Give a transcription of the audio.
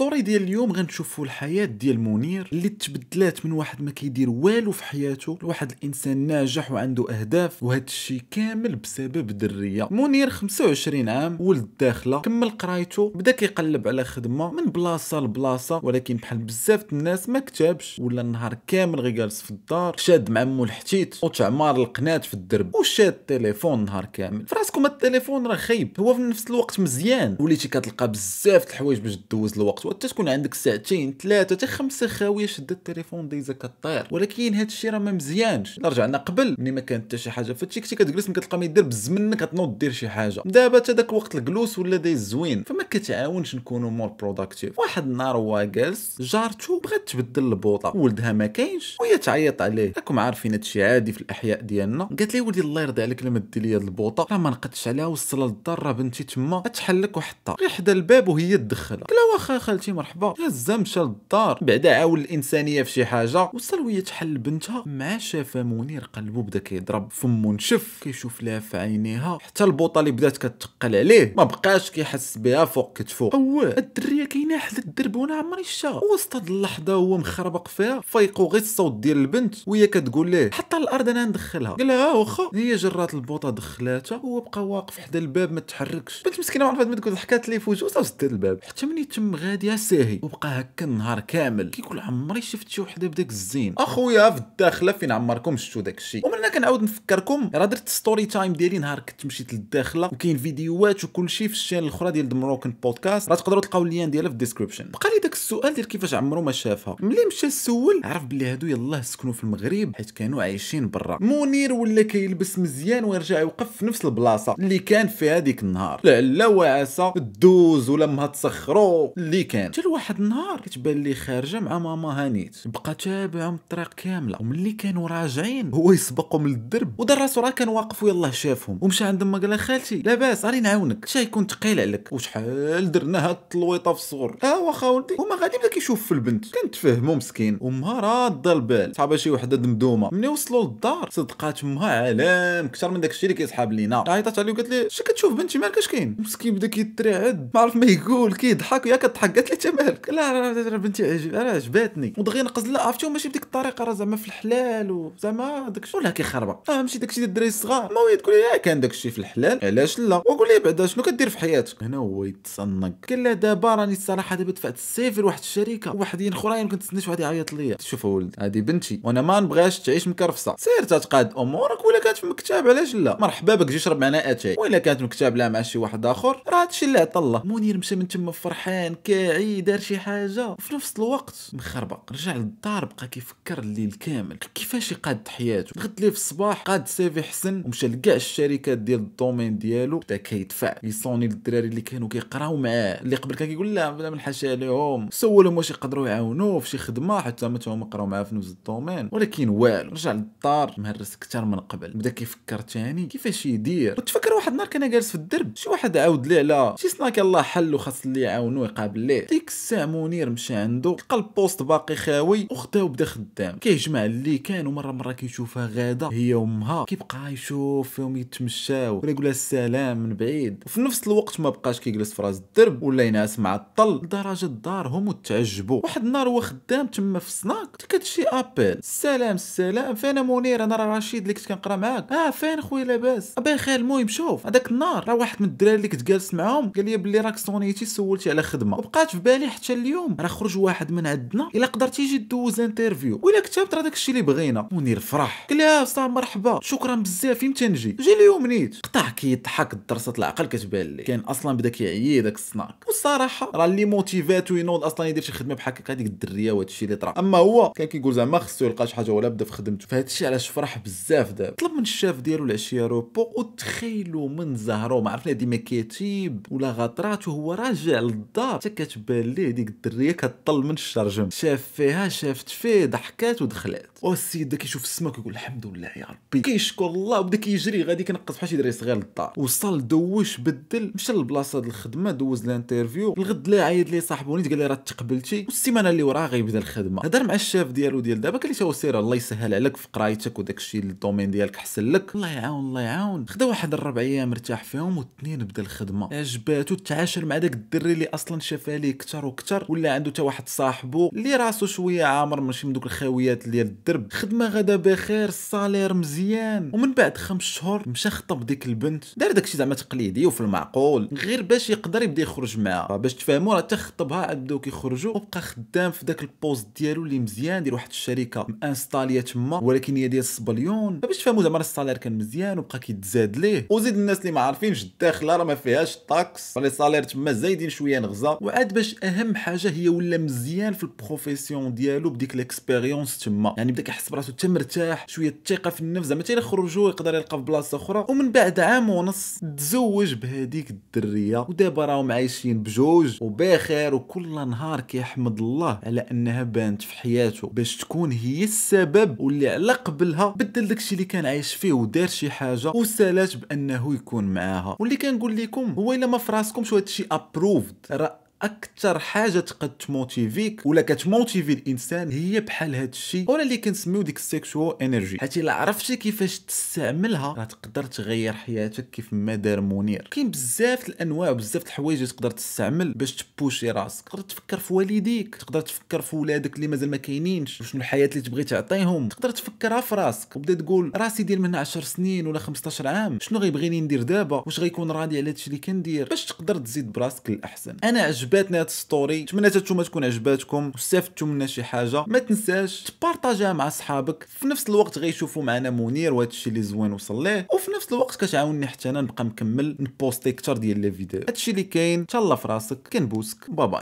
ستوري ديال اليوم غنشوفوا الحياه ديال منير اللي تبدلات من واحد ما كيدير والو في حياته لواحد الانسان ناجح وعنده اهداف وهذا الشيء كامل بسبب دريه منير 25 عام ولد داخله كمل قرايته بدا كيقلب على خدمه من بلاصه لبلاصه ولكن بحال بزاف الناس ما كتبش ولا النهار كامل غير جالس في الدار شاد مع مو الحتيت وتعمار القناه في الدرب وشاد التليفون نهار كامل فراسكم التليفون راه خايب هو في نفس الوقت مزيان وليتي كتلقى بزاف د الحوايج باش دوز الوقت وتتكون عندك ساعتين ثلاثه حتى خمسه خاويه شد التليفون ديزا كطير ولكن هذا الشيء راه ما مزيانش رجعنا قبل ملي ما كانت حتى شي حاجه فهادشي كنتي كتجلس ما كتلقى ما يدير منك كتنوض دير شي حاجه دابا حتى داك وقت الجلوس ولا دايز زوين فما كتعاونش نكونوا مور بروداكتيف واحد النهار هو جالس جارته بغات تبدل البوطه ولدها ما كاينش وهي تعيط عليه راكم عارفين هادشي عادي في الاحياء ديالنا قالت لي ولدي الله يرضي عليك لما دير لي البوطه راه ما نقدش عليها وصل للدار بنتي تما تحلك وحطها غير حدا الباب وهي تدخلها قال واخا خالتي مرحبا هزها مشى للدار بعدا عاون الانسانيه في شي حاجه وصل وهي تحل بنتها مع شافها منير قلبو بدا كيضرب فمو نشف كيشوف لها في عينيها حتى البوطه اللي بدات كتقل عليه ما بقاش كيحس بها فوق كتفو اوه الدريه كاينه حدا الدرب وانا عمري شا وسط هاد اللحظه هو مخربق فيها فايقو غير الصوت ديال البنت وهي كتقول ليه حتى الارض انا ندخلها قال لها آه، واخا هي جرات البوطه دخلاتها وهو بقى واقف حدا الباب ما تحركش بنت مسكينه ما عرفت ما تقول ضحكات لي في وجهه وصافي الباب حتى ملي تم غادي ديال ساهي وبقى هكا النهار كامل كيقول عمري شفت شي وحده بداك الزين اخويا في الداخله فين عمركم شفتوا داك الشيء ومن هنا كنعاود نفكركم راه درت ستوري تايم ديالي نهار كنت مشيت للداخله وكاين فيديوهات وكل شيء في الشان الاخرى ديال المروكن بودكاست راه تقدروا تلقاو اللين ديالها في الديسكريبشن بقى لي داك السؤال ديال كيفاش عمرو ما شافها ملي مشى سول عرف بلي هادو يلاه سكنوا في المغرب حيت كانوا عايشين برا منير ولا كيلبس مزيان ويرجع يوقف في نفس البلاصه اللي كان فيها ديك النهار لعل وعسى دوز ولا ما تسخرو اللي كان حتى لواحد النهار كتبان لي خارجه مع ماما هانيت بقى تابعهم الطريق كامله وملي كانوا راجعين هو يسبقهم للدرب ودار راسو راه كان واقف ويلاه شافهم ومشى عند ما قال خالتي لاباس راني نعاونك شاي يكون ثقيل عليك وشحال درنا هاد التلويطه في الصغر ها هو خاوندي وما غادي بدا كيشوف في البنت فهمو مسكين امها راه البال صحابها شي وحده دمدومه ملي وصلوا للدار صدقات امها علام كثر من داكشي اللي كيصحاب لينا عيطات عليه وقالت لي شنو كتشوف بنتي مالك اش كاين مسكين بدا كيترعد ما عرف ما يقول كيضحك ويا كتضحك قالت لي انت مالك لا راه بنتي عجب عجباتني ودغيا نقز لا عرفتي ماشي بديك الطريقه راه زعما في الحلال وزعما داك الشيء ولا كيخربق اه ماشي داك الشيء ديال الدراري الصغار ما تقول لي آه، كان داك الشيء في الحلال علاش لا وقول لي بعدا شنو كدير في حياتك هنا هو يتصنق قال لها دابا راني الصراحه دابا دفعت السيف لواحد الشركه وحدين اخرين كنت كنتسناش واحد يعيط ليا شوف ولدي هذه بنتي وانا ما نبغيهاش تعيش مكرفصه سير تتقاد امورك ولا كانت في مكتب علاش لا مرحبا بك جي شرب معنا اتاي ولا كانت مكتب لا مع شي واحد اخر راه هادشي اللي عطى الله منير مشى من تما فرحان كان واقعي دار شي حاجه وفي نفس الوقت مخربق رجع للدار بقى كيفكر الليل كامل كيفاش يقاد حياته غد ليه في الصباح قاد سيفي حسن ومشى لكاع الشركات ديال الدومين ديالو بدا كيدفع يصوني للدراري اللي كانوا كيقراو معاه اللي قبل كان كيقول لا بلا منحاش عليهم سولهم واش يقدروا يعاونوه في شي خدمه حتى ما تهم يقراو معاه في نفس الدومين ولكن والو رجع للدار مهرس كثر من قبل بدا كيفكر تاني كيفاش يدير وتفكر واحد النهار كان جالس في الدرب شي واحد عاود ليه على شي سناك الله حل وخاص اللي يعاونوه يقابل ليه ديك الساعه منير مشى عنده لقى البوست باقي خاوي وخداو بدا خدام كيجمع اللي كان ومره مره كيشوفها غاده هي وامها كيبقى يشوف فيهم يتمشاو ولا يقول السلام من بعيد وفي نفس الوقت ما بقاش كيجلس في راس الدرب ولا ينعس مع الطل لدرجه دارهم وتعجبوا واحد النهار هو خدام تما في السناك تلقى شي ابل السلام السلام فين منير انا راه رشيد اللي كنت كنقرا معاك اه فين خويا لاباس ابي خير المهم شوف هذاك النهار راه واحد من الدراري اللي كنت جالس معاهم قال لي بلي راك صونيتي سولتي على خدمه وبقات في بالي حتى اليوم راه خرج واحد من عندنا الا قدرتي يجي دوز انترفيو ولا كتبت راه داكشي اللي بغينا منير فرح قال لها آه، صا مرحبا شكرا بزاف فين تنجي جي اليوم نيت قطع كيضحك الدرسات العقل كتبان ليه كان اصلا بدا كيعيي داك السناك والصراحه راه اللي موتيفاتو ينوض اصلا يدير شي خدمه بحال هكا هذيك الدريه وهادشي اللي طرا اما هو كان كيقول زعما خصو يلقى شي حاجه ولا بدا في خدمته فهادشي علاش فرح بزاف دابا طلب من الشاف ديالو العشيه روبو وتخيلوا من زهرو ما عرفنا ديما كيتيب ولا غطرات وهو راجع للدار حتى بان ليه ديك الدريه كطل من الشرجم شاف فيها شافت فيه ضحكات ودخلات والسيد دا كيشوف السما كيقول الحمد لله يا ربي كيشكر الله وبدا كيجري غادي كنقص بحال شي دري صغير للدار وصل دوش بدل مشى للبلاصه ديال الخدمه دوز الانترفيو الغد لا عيط ليه صاحبو نيت قال لي راه تقبلتي والسيمانه اللي وراها غيبدا الخدمه هضر مع الشاف ديالو ديال دابا قال لي هو سير الله يسهل عليك في قرايتك وداك الشيء الدومين ديالك حسن لك الله يعاون الله يعاون خدا واحد الربع ايام مرتاح فيهم واثنين بدا الخدمه عجباتو تعاشر مع داك الدري اللي اصلا شافها عليه كثر وكثر ولا عنده حتى واحد صاحبو اللي راسو شويه عامر ماشي من دوك الخاويات ديال الدرب خدمه غدا بخير الصالير مزيان ومن بعد خمس شهور مشى خطب ديك البنت دار داكشي زعما تقليدي وفي المعقول غير باش يقدر يبدا يخرج معاها باش تفهموا راه تخطبها عندو كيخرجوا وبقى خدام في داك البوست ديالو اللي مزيان ديال واحد الشركه مانستاليه تما ولكن هي ديال الصبليون باش تفهموا زعما الصالير كان مزيان وبقى كيتزاد ليه وزيد الناس اللي ما عارفينش الداخله راه ما فيهاش الطاكس ولي صالير تما زايدين شويه نغزه وعاد عاد باش اهم حاجه هي ولا مزيان في البروفيسيون ديالو بديك ليكسبيريونس تما يعني بدا يحس براسو تا مرتاح شويه الثقه في النفس زعما تيلا خرجوا يقدر يلقى في بلاصه اخرى ومن بعد عام ونص تزوج بهذيك الدريه ودابا راهم عايشين بجوج وبخير وكل نهار كيحمد الله على انها بانت في حياته باش تكون هي السبب واللي على قبلها بدل داكشي اللي كان عايش فيه ودار شي حاجه وسالات بانه يكون معاها واللي كنقول لكم هو الا ما فراسكمش هادشي ابروفد راه اكثر حاجه تقد تموتيفيك ولا كتموتيفي الانسان هي بحال هذا الشيء ولا اللي كنسميو ديك السيكشوال انرجي حيت الا عرفتي كيفاش تستعملها راه تقدر تغير حياتك كيف ما دار منير كاين بزاف الانواع وبزاف الحوايج تقدر تستعمل باش تبوشي راسك تقدر تفكر في والديك تقدر تفكر في ولادك اللي مازال ما كاينينش شنو الحياه اللي تبغي تعطيهم تقدر تفكرها في راسك وبدا تقول راسي ديال من 10 سنين ولا 15 عام شنو غيبغيني ندير دابا واش غيكون راضي على هادشي اللي كندير باش تقدر تزيد براسك الاحسن انا عجب عجباتني هاد نتمنى حتى نتوما تكون عجباتكم واستفدتوا منها شي حاجه ما تنساش تبارطاجيها مع صحابك في نفس الوقت غيشوفوا معنا منير وهذا الشيء اللي زوين وصل ليه وفي نفس الوقت كتعاوني حتى انا نبقى مكمل نبوستي اكثر ديال لي فيديو هادشي اللي كاين تهلا في راسك كنبوسك بابا